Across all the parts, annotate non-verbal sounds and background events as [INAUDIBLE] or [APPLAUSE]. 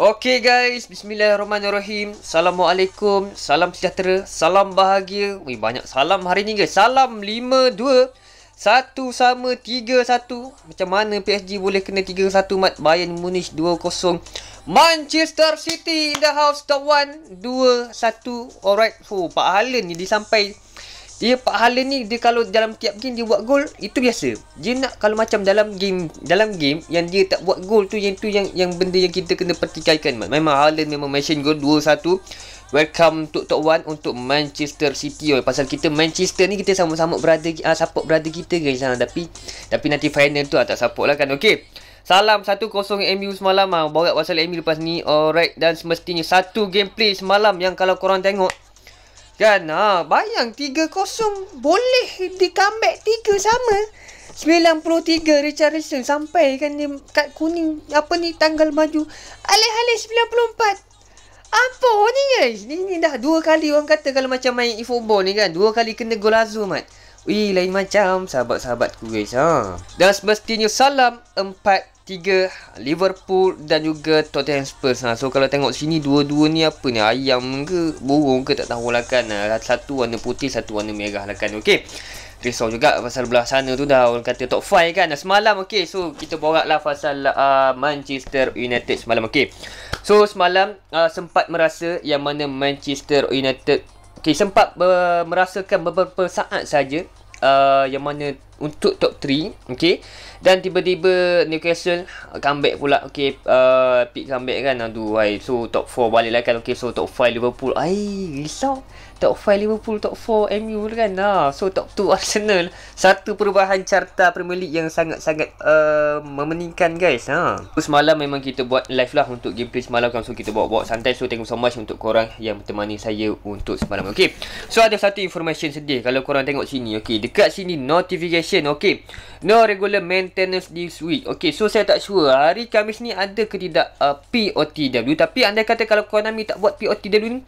Okay guys, bismillahirrahmanirrahim. Assalamualaikum, salam sejahtera, salam bahagia. Wih, banyak salam hari ni guys. Salam 5-2. Satu sama 3-1 Macam mana PSG boleh kena 3-1 mat Bayern Munich 2-0 Manchester City in the house The one 2-1 Alright oh, Pak Haaland ni disampai sampai dia pahala ni dia kalau dalam tiap game dia buat gol itu biasa. Dia nak kalau macam dalam game dalam game yang dia tak buat gol tu yang tu yang yang benda yang kita kena pertikaikan. Memang Haaland memang machine gol 2-1. Welcome to Top 1 untuk Manchester City. Oh, pasal kita Manchester ni kita sama-sama berada uh, support berada kita guys. Ha, tapi tapi nanti final tu uh, tak support lah kan. Okey. Salam 1-0 MU semalam. Ha. Uh, pasal MU lepas ni. Alright. Dan semestinya satu gameplay semalam yang kalau korang tengok. Kan ha, bayang 3-0 boleh di comeback 3 sama. 93 Richard Richardson sampai kan dia kad kuning apa ni tanggal maju. Alih-alih 94. Apa ni guys? Ni, ni dah dua kali orang kata kalau macam main e-football ni kan. Dua kali kena gol Azumat. Wih lain macam sahabat-sahabatku guys ha. Dan sebestinya salam 4 tiga Liverpool dan juga Tottenham Spurs ha. So kalau tengok sini dua-dua ni apa ni Ayam ke burung ke tak tahu lah kan ha, Satu warna putih satu warna merah lah kan Okay Risau juga pasal belah sana tu dah orang kata top 5 kan Semalam okay so kita borak lah pasal uh, Manchester United semalam okay So semalam uh, sempat merasa yang mana Manchester United Okay sempat uh, merasakan beberapa saat saja uh, yang mana untuk top 3 okey dan tiba-tiba Newcastle comeback pula okey uh, pick comeback kan aduh ai so top 4 balik lah kan okey so top 5 Liverpool ai risau top 5 Liverpool, top 4 MU kan lah. So top 2 [LAUGHS] Arsenal. Satu perubahan carta Premier League yang sangat-sangat uh, memeningkan guys. Ha. So, semalam memang kita buat live lah untuk gameplay semalam kan. So kita bawa-bawa santai. So thank you so much untuk korang yang temani saya untuk semalam. Okay. So ada satu information sedih. Kalau korang tengok sini. Okay. Dekat sini notification. Okay. No regular maintenance this week. Okay. So saya tak sure. Hari Kamis ni ada ke tidak uh, POTW. Tapi anda kata kalau Konami tak buat POTW ni.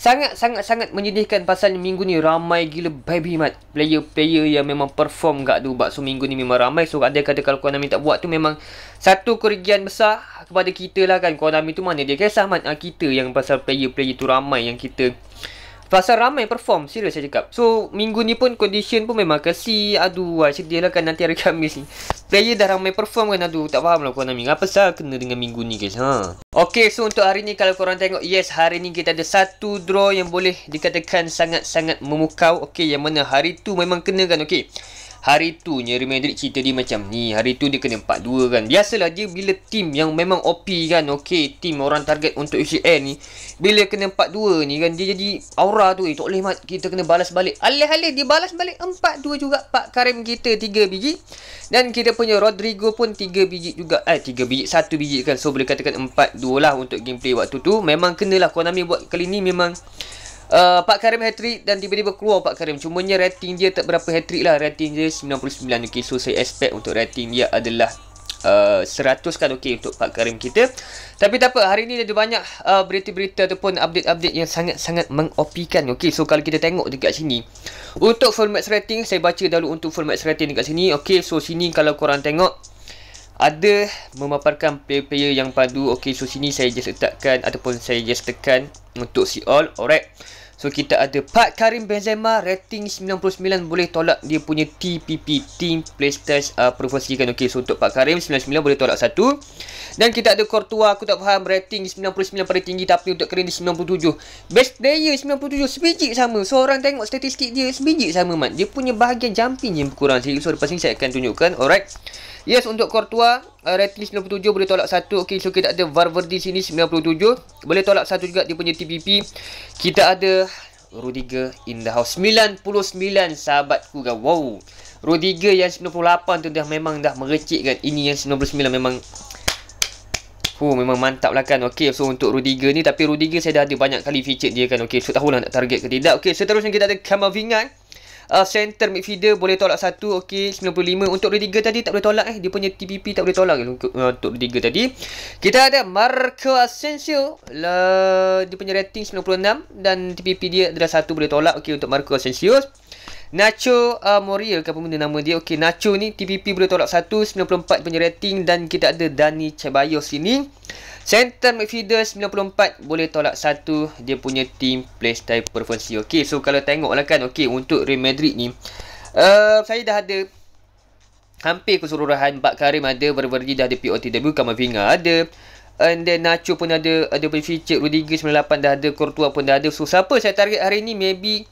Sangat-sangat-sangat menyedihkan pasal minggu ni ramai gila baby mat. Player-player yang memang perform gak tu. Sebab so minggu ni memang ramai. So ada kata kalau Konami tak buat tu memang satu kerugian besar kepada kita lah kan. Konami tu mana dia kisah mat. Ah, kita yang pasal player-player tu ramai yang kita... Fasa ramai perform Serius saya cakap So minggu ni pun Condition pun memang kasih Aduh Sedih ah, lah kan nanti hari Kamis ni Player dah ramai perform kan Aduh tak faham lah Konami Apa sah kena dengan minggu ni guys ha? Okay so untuk hari ni Kalau korang tengok Yes hari ni kita ada satu draw Yang boleh dikatakan sangat-sangat memukau Okay yang mana hari tu memang kena kan Okay hari tu nya Real Madrid cerita dia macam ni hari tu dia kena 4-2 kan biasalah dia bila tim yang memang OP kan okey team orang target untuk UCL ni bila kena 4-2 ni kan dia jadi aura tu eh tak boleh mat kita kena balas balik alih-alih dia balas balik 4-2 juga Pak Karim kita 3 biji dan kita punya Rodrigo pun 3 biji juga eh 3 biji 1 biji kan so boleh katakan 4-2 lah untuk gameplay waktu tu memang kenalah Konami buat kali ni memang uh, Pak Karim hat-trick dan tiba-tiba keluar Pak Karim Cumanya rating dia tak berapa hat-trick lah Rating dia 99 okay. So saya expect untuk rating dia adalah uh, eh, 100 kan okey untuk Pak Karim kita Tapi tak apa hari ni ada banyak uh, berita-berita ataupun update-update yang sangat-sangat mengopikan okey. So kalau kita tengok dekat sini Untuk full max rating saya baca dahulu untuk full max rating dekat sini okey. so sini kalau korang tengok ada memaparkan player-player yang padu. Okay, so sini saya just letakkan ataupun saya just tekan untuk see all. Alright. So kita ada Pak Karim Benzema rating 99 boleh tolak dia punya TPP Team Playstash uh, Provosi kan okey. So untuk Pak Karim 99 boleh tolak satu. Dan kita ada Kortua aku tak faham rating 99 pada tinggi tapi untuk Karim 97. Best player 97 sebiji sama. So orang tengok statistik dia sebiji sama mat. Dia punya bahagian jumping yang berkurang sikit. So lepas ni saya akan tunjukkan. Alright. Yes untuk kortua uh, Rating 97 boleh tolak 1 Okay so kita ada Varverdi sini 97 Boleh tolak 1 juga dia punya TPP Kita ada Rudiger in the house 99 sahabatku kan Wow Rudiger yang 98 tu dah memang dah merecik kan Ini yang 99 memang Huh, memang mantap lah kan Okay so untuk Rudiger ni Tapi Rudiger saya dah ada banyak kali feature dia kan Okay so tahulah nak target ke tidak Okay seterusnya kita ada Kamavinga uh, center midfielder boleh tolak satu okey 95 untuk Rudiga tadi tak boleh tolak eh dia punya TPP tak boleh tolak eh, untuk Rudiga uh, tadi kita ada Marco Asensio la dia punya rating 96 dan TPP dia adalah satu boleh tolak okey untuk Marco Asensio Nacho uh, Moriel ke apa nama dia okey Nacho ni TPP boleh tolak satu 94 punya rating dan kita ada Dani Ceballos sini Center midfielder 94 boleh tolak satu dia punya team play style preferensi. Okey, so kalau tengoklah kan okey untuk Real Madrid ni. Uh, saya dah ada hampir keseluruhan Bak Karim ada, Berberdi dah ada POT debut, Kamavinga ada. And then Nacho pun ada, ada pun feature Rudiger 98 dah ada, Courtois pun dah ada. So siapa saya target hari ni maybe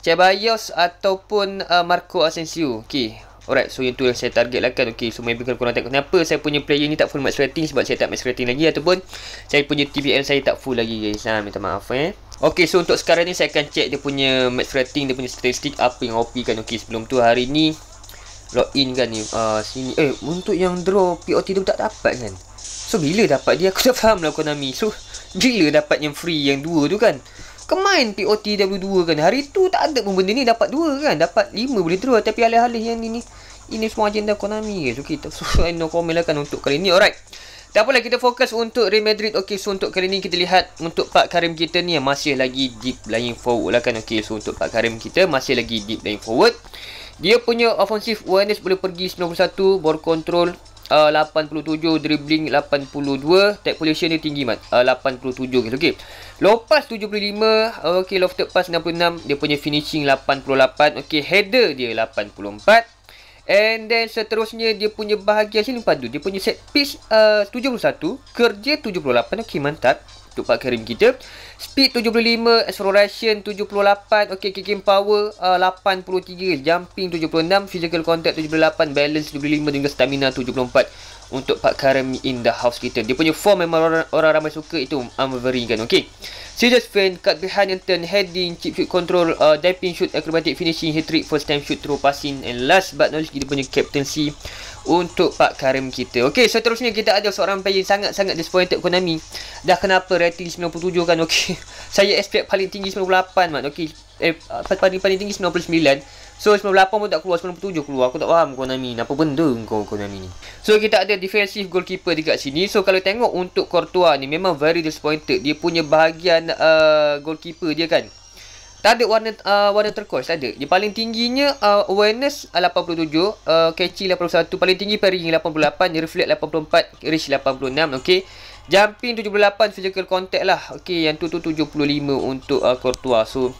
Ceballos ataupun uh, Marco Asensio. Okey, Alright, so yang tu yang saya target lah kan. Okay, so maybe kalau korang tengok kenapa saya punya player ni tak full max rating sebab saya tak max rating lagi ataupun saya punya TBM saya tak full lagi guys. Ha, minta maaf eh. Okay, so untuk sekarang ni saya akan check dia punya max rating, dia punya statistik apa yang OP kan. Okay, sebelum tu hari ni login kan ni. Uh, sini. Eh, untuk yang draw POT tu tak dapat kan. So, bila dapat dia? Aku tak faham lah Konami. So, bila dapat yang free yang dua tu kan kemain POTW2 kan hari tu tak ada pun benda ni dapat 2 kan dapat 5 boleh terus tapi alih-alih yang ni ini semua agenda Konami guys so kita so, no comment kan untuk kali ni alright tak apalah kita fokus untuk Real Madrid Okay so untuk kali ni kita lihat Untuk Pak Karim kita ni yang masih lagi deep lying forward lah kan Okay so untuk Pak Karim kita masih lagi deep lying forward Dia punya offensive awareness boleh pergi 91 Ball control uh, 87 dribbling 82 tag position dia tinggi mat uh, 87 guys okey lepas 75 uh, okey lofted pass 66 dia punya finishing 88 okey header dia 84 And then seterusnya dia punya bahagian sini padu. Dia punya set piece uh, 71. Kerja 78. Okay, mantap untuk pakai rim kita speed 75 exploration 78 okay, kicking power uh, 83 jumping 76 physical contact 78 balance 75 dengan stamina 74 untuk Pak Karim in the house kita. Dia punya form memang orang, orang ramai suka itu Amveri kan. Okey. Serious fan cut behind and turn heading chip shoot control uh, diving shoot acrobatic finishing hat trick first time shoot through passing and last but not least kita punya captaincy untuk Pak Karim kita. Okey, seterusnya kita ada seorang player sangat-sangat disappointed Konami. Dah kenapa rating 97 kan? Okey. [LAUGHS] Saya expect paling tinggi 98 man. Okey. Eh, paling paling tinggi 99. So 98 pun tak keluar 97 keluar Aku tak faham Konami ni Apa benda kau Konami ni So kita ada defensive goalkeeper dekat sini So kalau tengok untuk Courtois ni Memang very disappointed Dia punya bahagian uh, goalkeeper dia kan Tak ada warna uh, warna turquoise Tak ada Dia paling tingginya uh, awareness 87 uh, uh, Catchy 81 Paling tinggi pairing 88 Dia reflect 84 rich 86 Okay Jumping 78 physical contact lah Okay yang tu tu 75 untuk uh, Courtois So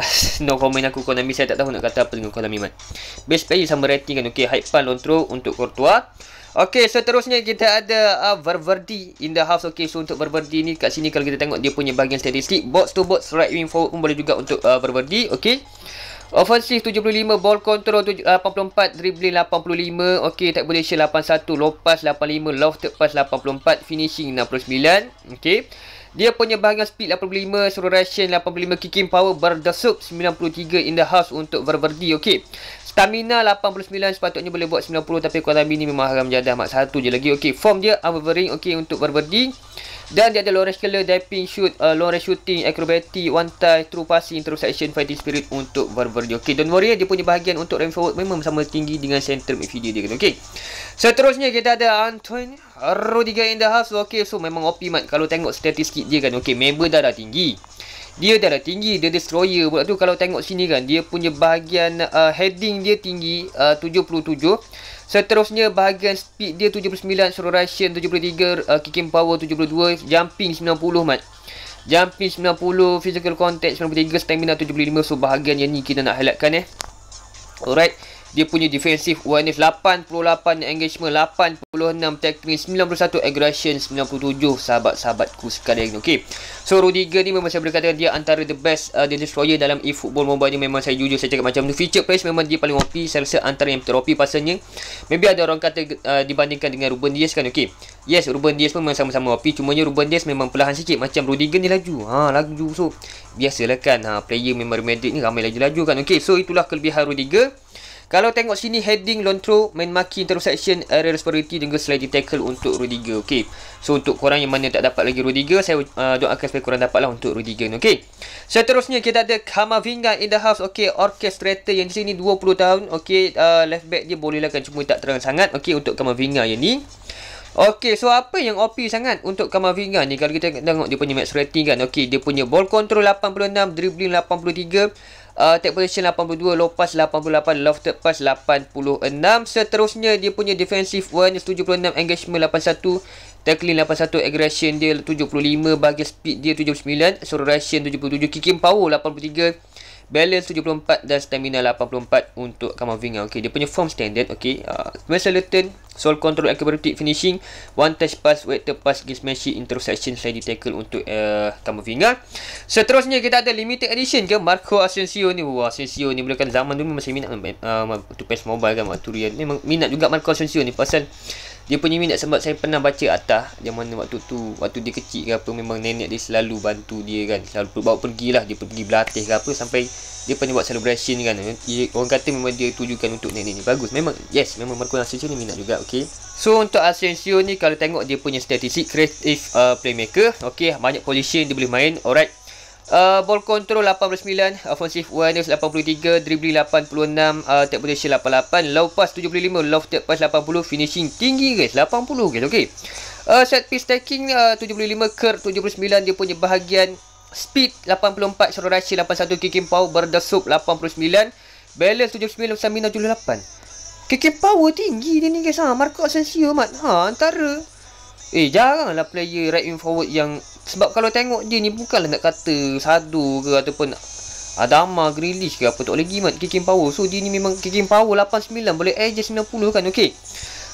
[LAUGHS] no comment aku Konami saya tak tahu nak kata apa dengan Konami man. Base player sama rating kan. Okey, hype pan lontro untuk Courtois. Okay, seterusnya so kita ada uh, Ververdi in the house. Okey, so untuk Ververdi ni kat sini kalau kita tengok dia punya bahagian statistik box to box right wing forward pun boleh juga untuk uh, Ververdi. Okey. Offensive 75 Ball control 84 uh, Dribbling 85 Okay Tak boleh share 81 Lopas 85 Lofted pass 84 Finishing 69 Okay dia punya bahagian speed 85, suruh ration 85, kicking power berdesup 93 in the house untuk berberdi, Okay. Stamina 89 sepatutnya boleh buat 90 tapi kuatan ini memang haram jadah mak satu je lagi. Okay. Form dia unwavering okay, untuk berberdi. Dan dia ada long range killer, diving shoot, uh, long range shooting, acrobatic, one tie, true passing, interception, fighting spirit untuk berberdi, Okay. Don't worry dia punya bahagian untuk rain forward memang sama tinggi dengan center midfield dia kan. Seterusnya kita ada Antoine. Haru 3 in the house Okay so memang OP mat Kalau tengok statistik dia kan Okay member dah dah tinggi Dia dah dah tinggi Dia destroyer pula tu Kalau tengok sini kan Dia punya bahagian uh, Heading dia tinggi uh, 77 Seterusnya bahagian speed dia 79 Slow Russian 73 uh, Kicking power 72 Jumping 90 mat Jumping 90 Physical contact 93 Stamina 75 So bahagian yang ni kita nak highlightkan eh Alright dia punya defensive awareness 88 engagement 86 tackling 91 aggression 97 sahabat-sahabatku sekalian Okay, so Rudiger ni memang saya boleh katakan dia antara the best uh, the destroyer dalam e-football mobile ni memang saya jujur saya cakap macam tu feature pace memang dia paling OP saya rasa antara yang teropi pasalnya maybe ada orang kata uh, dibandingkan dengan Ruben Diaz kan Okay, yes Ruben Diaz pun memang sama-sama OP cumanya Ruben Diaz memang perlahan sikit macam Rudiger ni laju ha laju so biasalah kan ha player memang Madrid ni ramai lagi laju kan Okay, so itulah kelebihan Rudiger kalau tengok sini heading long throw main maki interception area responsibility dengan sliding tackle untuk Rudiger. Okey. So untuk korang yang mana tak dapat lagi Rudiger, saya uh, doakan supaya korang dapatlah untuk Rudiger ni. Okey. Seterusnya kita ada Kamavinga in the house. Okey, orchestrator yang di sini 20 tahun. Okey, uh, left back dia bolehlah kan cuma tak terang sangat. Okey, untuk Kamavinga yang ni. Okey, so apa yang OP sangat untuk Kamavinga ni? Kalau kita tengok dia punya match rating kan. Okey, dia punya ball control 86, dribbling 83 uh, take position 82 low pass 88 lofted pass 86 seterusnya dia punya defensive one 76 engagement 81 Tackling 81, aggression dia 75, bagi speed dia 79, suruh Russian 77, kicking power 83, balance 74 dan stamina 84 untuk Kamavinga. Okey, dia punya form standard. Okey, uh, ah, Marcel Lutton, soul control acrobatic finishing, one touch pass, weight pass, gift smashy, interception, slidey tackle untuk uh, eh, Kamavinga. Seterusnya, kita ada limited edition ke Marco Asensio ni. Wah, Asensio ni mulakan zaman dulu masih minat uh, eh, untuk PES Mobile kan, Maturian. Memang minat juga Marco Asensio ni pasal dia punya minat sebab saya pernah baca atas zaman waktu tu waktu dia kecil ke apa memang nenek dia selalu bantu dia kan selalu bawa pergi lah dia pergi berlatih ke apa sampai dia pernah buat celebration kan dia, orang kata memang dia tujukan untuk nenek ni bagus memang yes memang Marco Asensio ni minat juga okay. so untuk Asensio ni kalau tengok dia punya statistik creative uh, playmaker okay, banyak position dia boleh main alright uh, ball control 89 offensive awareness 83 dribbling 86 uh, take position 88 low pass 75 low take pass 80 finishing tinggi guys 80 guys Okay. uh, set piece taking uh, 75 ker 79 dia punya bahagian speed 84 suruh rashi 81 kicking power berdesup 89 balance 79 stamina 78 kicking power tinggi dia ni guys ha Marco Asensio mat ha antara eh jaranglah player right wing forward yang sebab kalau tengok dia ni bukanlah nak kata sadu ke ataupun Adama Grilis ke apa tak boleh gimat kicking power so dia ni memang kicking power 89 boleh AJ 90 kan okey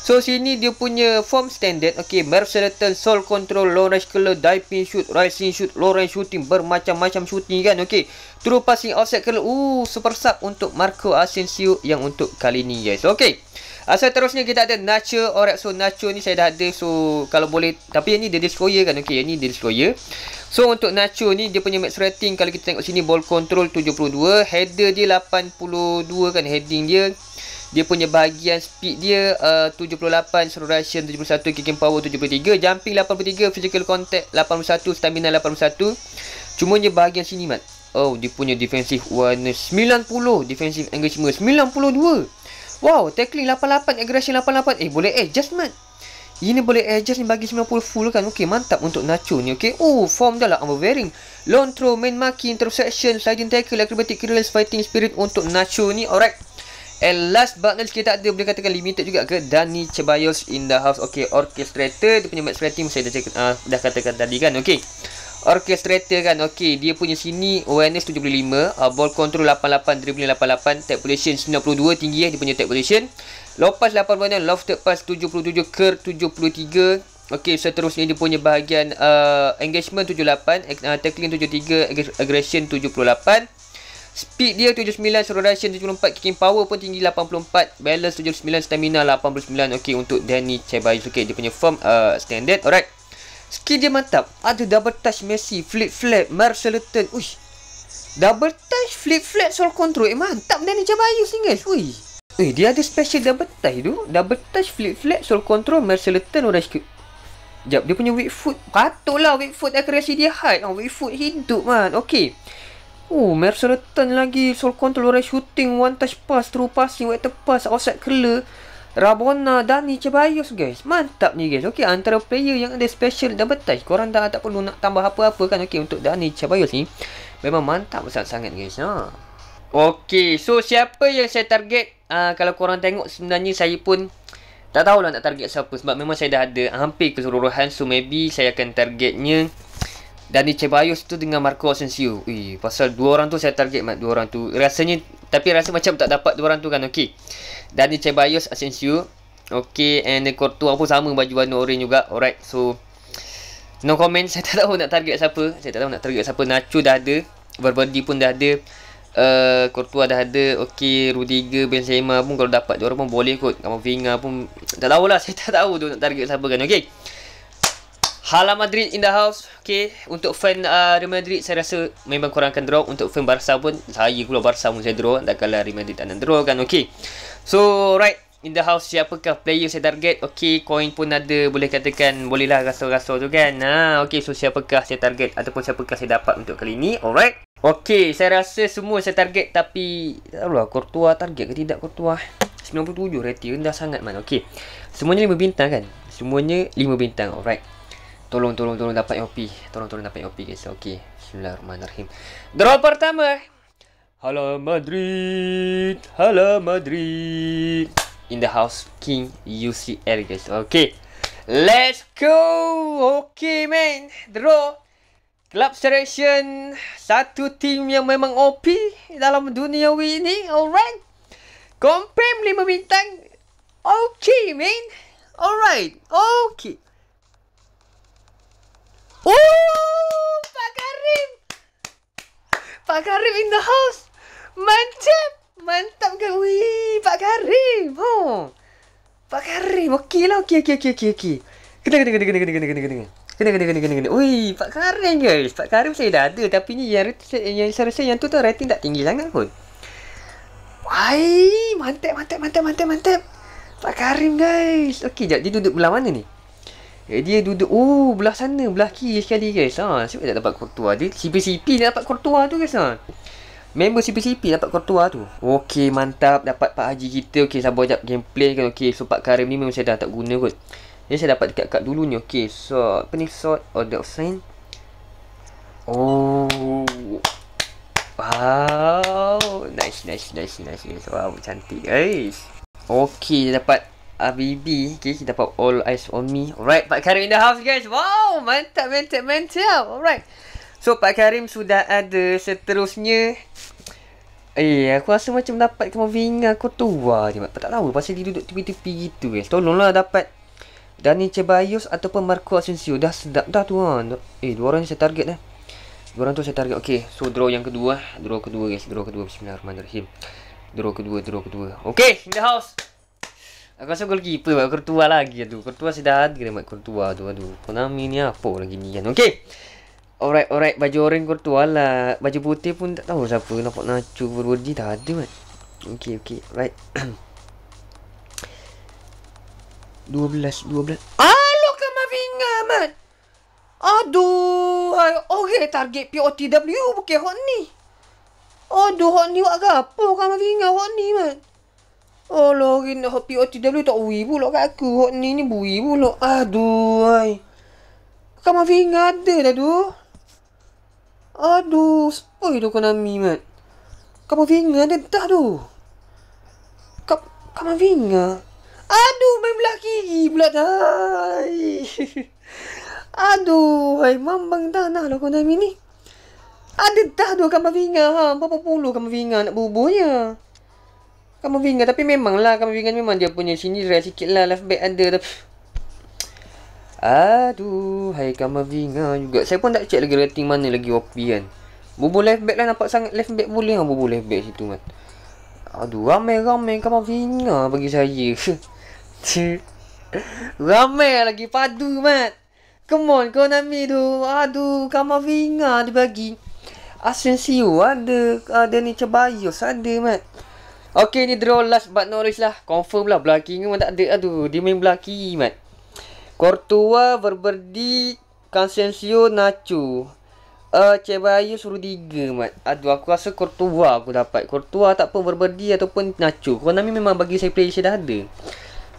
so sini dia punya form standard okey Mercedes soul control low range killer diving shoot rising shoot low range shooting bermacam-macam shooting kan okey terus passing offset killer uh super sub untuk Marco Asensio yang untuk kali ni guys okey Asal terusnya kita ada Nacho or So Nacho ni saya dah ada So kalau boleh Tapi yang ni dia destroyer kan Okay yang ni dia destroyer So untuk Nacho ni Dia punya max rating Kalau kita tengok sini Ball control 72 Header dia 82 kan Heading dia dia punya bahagian speed dia uh, 78, slow ration 71, kicking power 73, jumping 83, physical contact 81, stamina 81. Cumanya bahagian sini, Mat. Oh, dia punya defensive warna 90, defensive angle cuma 92. Wow, tackling 88, aggression 88. Eh, boleh adjustment. Ini boleh adjust ni bagi 90 full kan. Okey, mantap untuk Nacho ni. Okey. Oh, form dah lah armor bearing. Long throw, main maki, interception, sliding tackle, acrobatic kills, fighting spirit untuk Nacho ni. Alright. And last but not kita ada boleh katakan limited juga ke Danny Ceballos in the house. Okey, orchestrator dia punya match rating saya dah, uh, dah katakan tadi kan. Okey orchestrator kan okay dia punya sini awareness 75 uh, ball control 88 dribbling 88 tap position 92 tinggi eh dia punya tap position lepas 8 mana lofted pass 77 ker 73 okey seterusnya dia punya bahagian uh, engagement 78 eh, uh, tackling 73 aggression 78 Speed dia 79, slow reaction 74, kicking power pun tinggi 84, balance 79, stamina 89. Okey untuk Danny Chebayus. Okey dia punya form uh, standard. Alright. Skill dia mantap. Ada double touch Messi, flip flap, Marcelton. Ui. Double touch, flip flap, soul control. Eh, mantap dan ni cabar ayu sini guys. Ui. Eh, dia ada special double touch tu. Double touch, flip flap, soul control, Marcelton, orang skill. Sekejap, dia punya weak foot. Patut lah weak foot accuracy dia high. Oh, weak foot hidup man. Okay. Oh, Marcelton lagi. Soul control, orang shooting, one touch pass, through passing, wet pass, outside curler. Rabona uh, dan Ni Cebayus guys. Mantap ni guys. Okey, antara player yang ada special double touch. Korang dah tak perlu nak tambah apa-apa kan. Okey, untuk Dani Cebayus ni. Memang mantap sangat-sangat guys. Ha. Okey, so siapa yang saya target? Uh, kalau korang tengok sebenarnya saya pun tak tahulah nak target siapa. Sebab memang saya dah ada hampir keseluruhan. So maybe saya akan targetnya Dani Cebayus tu dengan Marco Asensio. Ui, pasal dua orang tu saya target mat. Dua orang tu. Rasanya tapi rasa macam tak dapat dua orang tu kan Okay Dan ni Cebayos Asensio Okay And the court tu apa sama baju warna orange juga Alright so No comment [LAUGHS] Saya tak tahu nak target siapa Saya tak tahu nak target siapa Nacho dah ada Verbandi pun dah ada uh, Courtois dah ada Okay Rudiger Benzema pun Kalau dapat dua orang pun boleh kot Kamu Vinga pun Tak tahu lah [LAUGHS] Saya tak tahu tu nak target siapa kan Okay Hala Madrid in the house. Okay. Untuk fan uh, Real Madrid, saya rasa memang korang akan draw. Untuk fan Barca pun, saya pula Barca pun saya draw. Tak kalah Real Madrid tak nak draw kan. Okay. So, right. In the house, siapakah player saya target? Okay, coin pun ada. Boleh katakan, bolehlah rasa-rasa tu kan. Ha, okay, so siapakah saya target? Ataupun siapakah saya dapat untuk kali ni. Alright. Okay, saya rasa semua saya target tapi... Tak tahu lah, Kortua target ke tidak Kortua? 97 rating, rendah sangat man. Okay. Semuanya 5 bintang kan? Semuanya 5 bintang. Alright. Tolong, tolong, tolong dapat OP. Tolong, tolong dapat OP guys. Okey. Bismillahirrahmanirrahim. Draw pertama. Hala Madrid. Hala Madrid. In the house King UCL guys. Okay, Let's go. Okay man. Draw. Club selection. Satu team yang memang OP dalam dunia ini. Alright. Confirm 5 bintang. Okay man. Alright. okay. Oh, Pak Karim. Pak Karim in house. Mantap. Mantap kan. Wih, Pak Karim. Ha. Pak Karim. Okey lah. Okey, okey, okey, okey. Okay. Kena, kena, kena, kena, kena, kena, kena, kena. Kena, kena, kena, kena, kena. kena. Ui, Pak Karim guys. Pak Karim saya dah ada. Tapi ni yang, yang, yang saya rasa yang tu tu rating tak tinggi sangat pun. Wai, mantap, mantap, mantap, mantap, mantap. Pak Karim guys. Okey, jap. Dia duduk belah mana ni? Eh, dia duduk oh belah sana belah kiri sekali guys ha siapa tak dapat kortua dia CPCP dia dapat kortua tu guys ha member CPCP dapat kortua tu Okay, mantap dapat pak haji kita okey sabar jap gameplay kan Okay, so pak karim ni memang saya dah tak guna kot ni saya dapat dekat kad dulu ni okey so apa ni sort order of sign oh wow nice nice nice nice wow cantik guys okey dapat RBB Okay kita pop all eyes on me Alright Pak Karim in the house guys Wow mantap mantap mantap Alright So Pak Karim sudah ada seterusnya Eh aku rasa macam dapat kemau vinga aku tu Wah dia tak tahu pasal dia duduk tepi-tepi gitu guys Tolonglah dapat Dani Ceballos ataupun Marco Asensio Dah sedap dah tu kan Eh dua orang ni saya target dah eh. Dua orang tu saya target Okay so draw yang kedua Draw kedua guys Draw kedua Bismillahirrahmanirrahim Draw kedua, draw kedua Okay in the house Aku rasa goalkeeper buat kertua lagi tu. Kertua sedar kira buat kertua tu. Aduh. Konami ni apa lagi ni kan. Okey. Alright, alright. Baju orang kertua lah. Baju putih pun tak tahu siapa. Nampak nacu berwardi dah ada kan. Okey, okey. Alright. 12, 12. Ah, lu ke Mavinga, man. Aduh. Ay, okay, target POTW bukan hot ni. Aduh, hot ni buat apa kan Mavinga hot ni, man. Oh hari nak hopi oti dah tak ui pula kat aku. Hok ni ni bui pula. Aduh, ai. Kakak Mafi ingat ada dah tu. Aduh, sepoi tu Konami, Mat. Kakak Mafi ingat ada dah tu. Kakak Mafi ingat. Aduh, main belah kiri pula dah. [LAUGHS] Aduh, ai. Mambang tanah lah Konami ni. Ada dah tu Kakak Mafi ingat. Ha, berapa puluh Kakak Mafi ingat nak bubuhnya. Kamu wingan tapi memang lah Kamu wingan memang dia punya sini rare sikit lah Left back ada tapi Aduh Hai kamu wingan juga Saya pun tak check lagi rating mana lagi OP kan Bubu left back lah nampak sangat Left back boleh lah bubu left back situ kan Aduh ramai ramai kamu wingan bagi saya [LAUGHS] Ramai lah lagi padu mat Come on kau nak tu Aduh kamu wingan dia bagi Asensio ada Ada ni cebayos ada mat Okay ni draw last but not least lah Confirm lah belah kiri memang tak ada Aduh dia main belah kiri mat Kortua, Verberdi, Consensio, Nacho uh, eh, Cebayo suruh tiga mat Aduh aku rasa Kortua aku dapat Kortua tak apa Verberdi ataupun Nacho Konami memang bagi saya play saya dah ada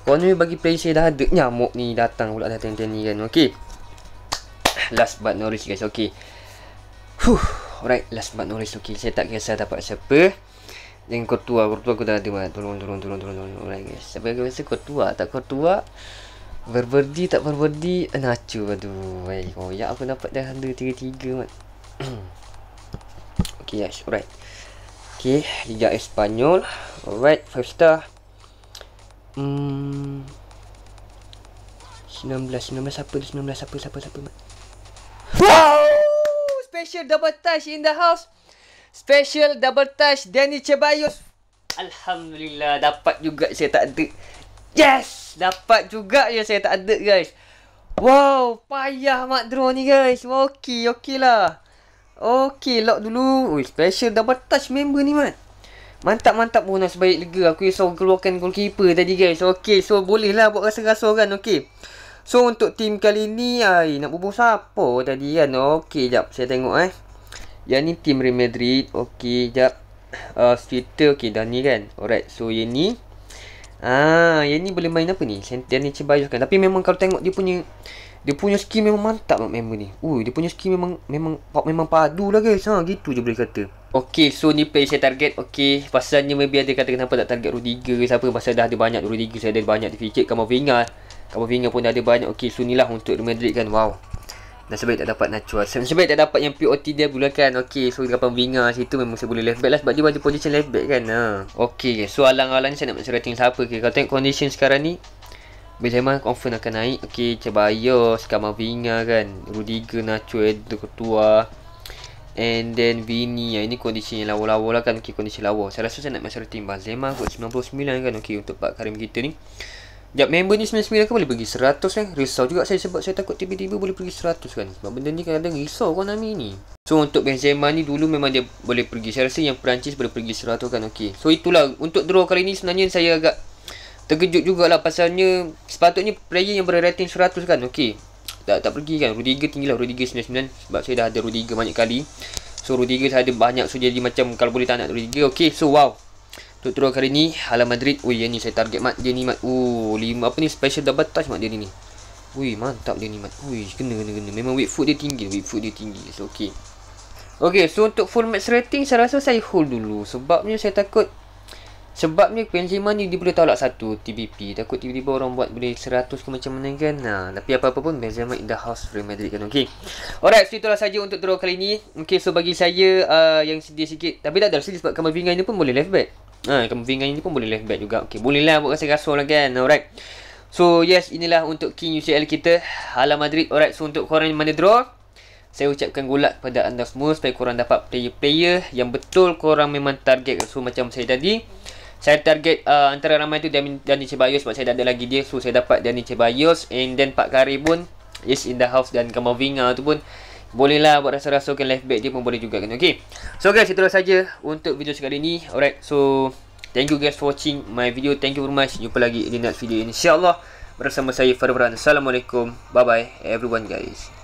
Konami bagi play saya dah ada Nyamuk ni datang pula datang macam ni kan Okay Last but not least guys Okay Huh Alright last but not least Okay saya tak kisah dapat siapa yang ketua Ketua aku tak kata turun, turun, turun, turun, turun, tolong Alright guys Sebab aku rasa ketua Tak ketua Berberdi tak eh, berberdi tu, Aduh oh ya, aku dapat dah Ada tiga-tiga mat [CLEARS THROAT] Okay guys Alright Okay Liga Espanyol Alright Five star Hmm belas, belas, 19 siapa belas, siapa Siapa siapa mat Wow Special double touch in the house Special double touch Danny Cebayus, Alhamdulillah dapat juga saya tak ada Yes! Dapat juga ya saya tak ada guys Wow, payah mak drone ni guys Okey, okey lah Okey, lock dulu Ui, Special double touch member ni mat Mantap, mantap pun nasib baik lega Aku risau keluarkan goalkeeper tadi guys Okey, so boleh lah buat rasa-rasa kan Okey So, untuk team kali ni ai, Nak bubuh siapa tadi kan Okey, jap saya tengok eh yang ni tim Real Madrid Okay, sekejap uh, ah, Sweeter, okay dah ni kan Alright, so yang ni ah, Yang ni boleh main apa ni Yang ni cibayus kan Tapi memang kalau tengok dia punya Dia punya skill memang mantap lah member ni Ui, dia punya skill memang Memang memang padu lah guys ha, Gitu je boleh kata Okay, so ni play saya target Okay, pasalnya ni maybe ada kata kenapa tak target Rudiger ke siapa Pasal dah ada banyak Rudiger Saya ada banyak di fikir Kamu Vinga lah. Kamu Vinga pun dah ada banyak Okay, so ni lah untuk Real Madrid kan Wow, dan sebab tak dapat Nacho sebab tak dapat yang POT dia pula kan okey so dengan Pavinga situ memang saya boleh left back lah sebab dia ada position left back kan ha okey so alang-alang ni saya nak mencerita rating siapa okay. kalau tengok condition sekarang ni Benzema confirm akan naik okey Cebayo sekarang Pavinga kan Rudiger Nacho itu ketua and then Vini ya, ini condition yang lawa-lawa lah kan okey condition lawa saya rasa saya nak mencerita tentang Benzema 99 kan okey untuk Pak Karim kita ni Sekejap member ni 99 kan boleh pergi 100 kan eh? Risau juga saya sebab saya takut tiba-tiba boleh pergi 100 kan Sebab benda ni kadang-kadang risau kan Nami ni So untuk Benzema ni dulu memang dia boleh pergi Saya rasa yang Perancis boleh pergi 100 kan okay. So itulah untuk draw kali ni sebenarnya saya agak Terkejut jugalah pasalnya Sepatutnya player yang berrating 100 kan okay. Tak tak pergi kan Rudiger tinggi lah Rudiger 99 Sebab saya dah ada Rudiger banyak kali So Rudiger saya ada banyak So jadi macam kalau boleh tak nak Rudiger Okay so wow untuk turun kali ni Halal Madrid Ui yang ni saya target mat Dia ni mat Oh, lima apa ni Special double touch mat dia ni Ui mantap dia ni mat Ui kena kena kena Memang weight foot dia tinggi Weight foot dia tinggi So ok Ok so untuk full match rating Saya rasa saya hold dulu Sebabnya saya takut Sebabnya Benzema ni dia boleh tolak satu TBP Takut tiba-tiba orang buat boleh 100 ke macam mana kan nah, Tapi apa-apa pun Benzema in the house Real Madrid kan Okay Alright so itulah saja untuk draw kali ni Okay so bagi saya uh, yang sedih sikit Tapi tak ada sedih sebab Kamal Vinga ni pun boleh left back Ha, uh, moving kan ini pun boleh left back juga. Okay, boleh lah buat kasih kasur lah kan. Alright. So, yes. Inilah untuk King UCL kita. Ala Madrid. Alright. So, untuk korang yang mana draw. Saya ucapkan gulat kepada anda semua. Supaya korang dapat player-player. Yang betul korang memang target. So, macam saya tadi. Saya target uh, antara ramai tu Dani Ceballos. Sebab saya dah ada lagi dia. So, saya dapat Dani Ceballos. And then Pak Kari pun. Yes, in the house. Dan Kamavinga tu pun bolehlah buat rasa-rasa okay, left back dia pun boleh juga kan Okay, so guys itulah saja untuk video sekali ni alright so thank you guys for watching my video thank you very much jumpa lagi di next video insyaallah bersama saya Farbran assalamualaikum bye bye everyone guys